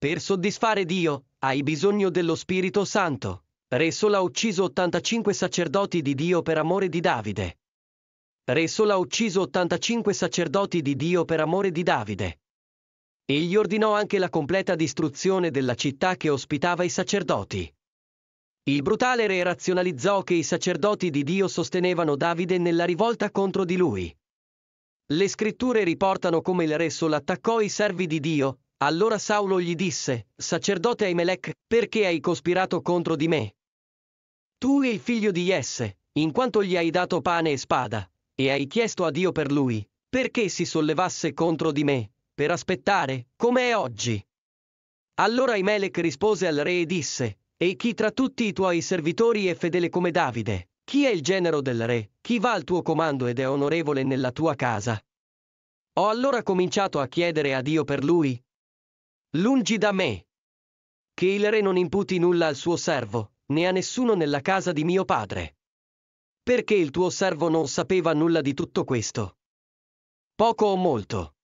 Per soddisfare Dio, hai bisogno dello Spirito Santo. Re Sol ha ucciso 85 sacerdoti di Dio per amore di Davide. Re Sol ha ucciso 85 sacerdoti di Dio per amore di Davide. Egli ordinò anche la completa distruzione della città che ospitava i sacerdoti. Il brutale re razionalizzò che i sacerdoti di Dio sostenevano Davide nella rivolta contro di lui. Le scritture riportano come il re Sol attaccò i servi di Dio, allora Saulo gli disse, Sacerdote Aimelech, perché hai cospirato contro di me? Tu e il figlio di Jesse, in quanto gli hai dato pane e spada, e hai chiesto a Dio per lui, perché si sollevasse contro di me, per aspettare, come è oggi? Allora Aimelech rispose al re e disse, E chi tra tutti i tuoi servitori è fedele come Davide? Chi è il genero del re? Chi va al tuo comando ed è onorevole nella tua casa? Ho allora cominciato a chiedere a Dio per lui, Lungi da me. Che il re non imputi nulla al suo servo, né a nessuno nella casa di mio padre. Perché il tuo servo non sapeva nulla di tutto questo? Poco o molto.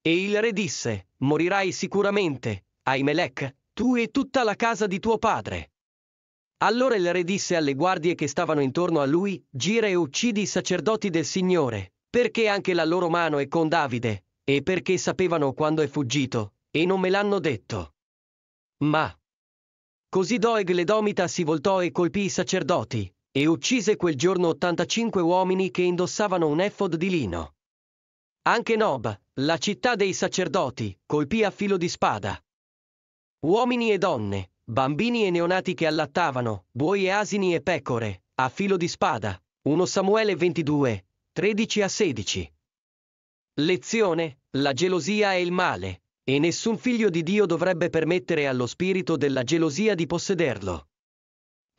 E il re disse, morirai sicuramente, Aimelech, tu e tutta la casa di tuo padre. Allora il re disse alle guardie che stavano intorno a lui, gira e uccidi i sacerdoti del Signore, perché anche la loro mano è con Davide, e perché sapevano quando è fuggito, e non me l'hanno detto. Ma. Così Doeg l'Edomita si voltò e colpì i sacerdoti, e uccise quel giorno 85 uomini che indossavano un effod di lino. Anche Nob, la città dei sacerdoti, colpì a filo di spada. Uomini e donne, bambini e neonati che allattavano, buoi e asini e pecore, a filo di spada. 1 Samuele 22, 13 a 16. Lezione, la gelosia e il male. E nessun figlio di Dio dovrebbe permettere allo spirito della gelosia di possederlo.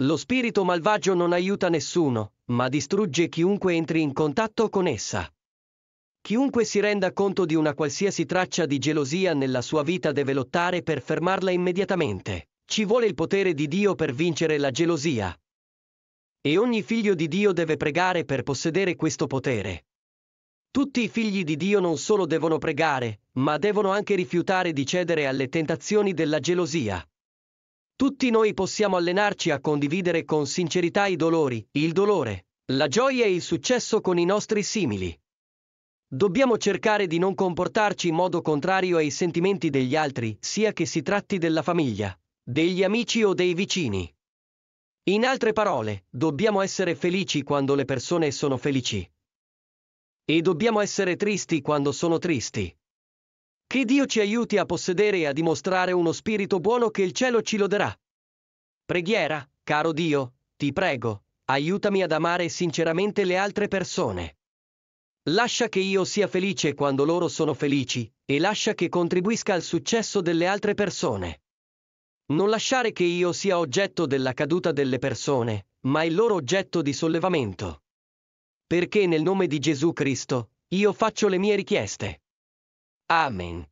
Lo spirito malvagio non aiuta nessuno, ma distrugge chiunque entri in contatto con essa. Chiunque si renda conto di una qualsiasi traccia di gelosia nella sua vita deve lottare per fermarla immediatamente. Ci vuole il potere di Dio per vincere la gelosia. E ogni figlio di Dio deve pregare per possedere questo potere. Tutti i figli di Dio non solo devono pregare, ma devono anche rifiutare di cedere alle tentazioni della gelosia. Tutti noi possiamo allenarci a condividere con sincerità i dolori, il dolore, la gioia e il successo con i nostri simili. Dobbiamo cercare di non comportarci in modo contrario ai sentimenti degli altri, sia che si tratti della famiglia, degli amici o dei vicini. In altre parole, dobbiamo essere felici quando le persone sono felici, e dobbiamo essere tristi quando sono tristi. Che Dio ci aiuti a possedere e a dimostrare uno spirito buono che il cielo ci loderà. Preghiera, caro Dio, ti prego, aiutami ad amare sinceramente le altre persone. Lascia che io sia felice quando loro sono felici, e lascia che contribuisca al successo delle altre persone. Non lasciare che io sia oggetto della caduta delle persone, ma il loro oggetto di sollevamento perché nel nome di Gesù Cristo, io faccio le mie richieste. Amen.